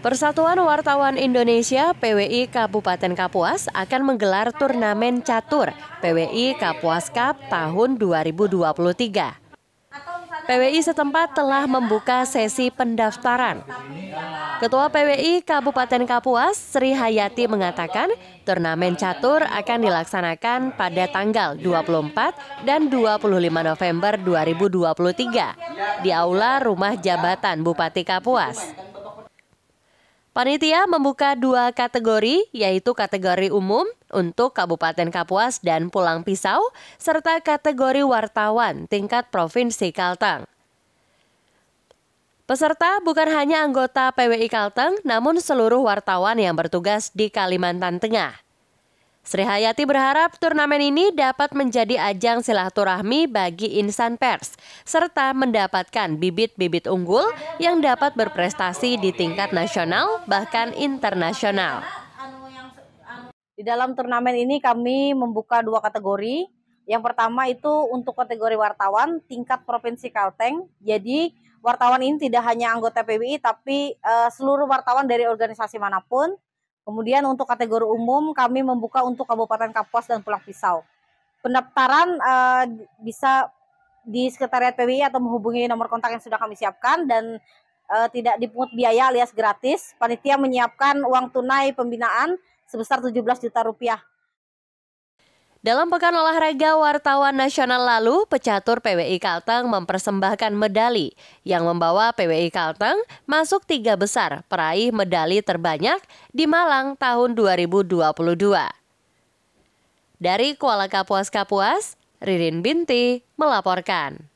Persatuan Wartawan Indonesia PWI Kabupaten Kapuas akan menggelar turnamen catur PWI Kapuas Cup tahun 2023. PWI setempat telah membuka sesi pendaftaran. Ketua PWI Kabupaten Kapuas, Sri Hayati mengatakan, turnamen catur akan dilaksanakan pada tanggal 24 dan 25 November 2023 di aula Rumah Jabatan Bupati Kapuas. Panitia membuka dua kategori, yaitu kategori umum untuk Kabupaten Kapuas dan Pulang Pisau, serta kategori wartawan tingkat Provinsi Kalteng. Peserta bukan hanya anggota PWI Kalteng, namun seluruh wartawan yang bertugas di Kalimantan Tengah. Sri Hayati berharap turnamen ini dapat menjadi ajang silaturahmi bagi insan pers, serta mendapatkan bibit-bibit unggul yang dapat berprestasi di tingkat nasional, bahkan internasional. Di dalam turnamen ini kami membuka dua kategori. Yang pertama itu untuk kategori wartawan tingkat Provinsi Kalteng. Jadi wartawan ini tidak hanya anggota PBI tapi eh, seluruh wartawan dari organisasi manapun Kemudian untuk kategori umum kami membuka untuk Kabupaten Kapuas dan Pulau Pisau. Pendaftaran uh, bisa di Sekretariat PWI atau menghubungi nomor kontak yang sudah kami siapkan dan uh, tidak dipungut biaya alias gratis. Panitia menyiapkan uang tunai pembinaan sebesar 17 juta rupiah dalam Pekan Olahraga Wartawan Nasional lalu, pecatur PWI Kalteng mempersembahkan medali yang membawa PWI Kalteng masuk tiga besar peraih medali terbanyak di Malang tahun 2022. Dari Kuala Kapuas Kapuas, Ririn Binti melaporkan.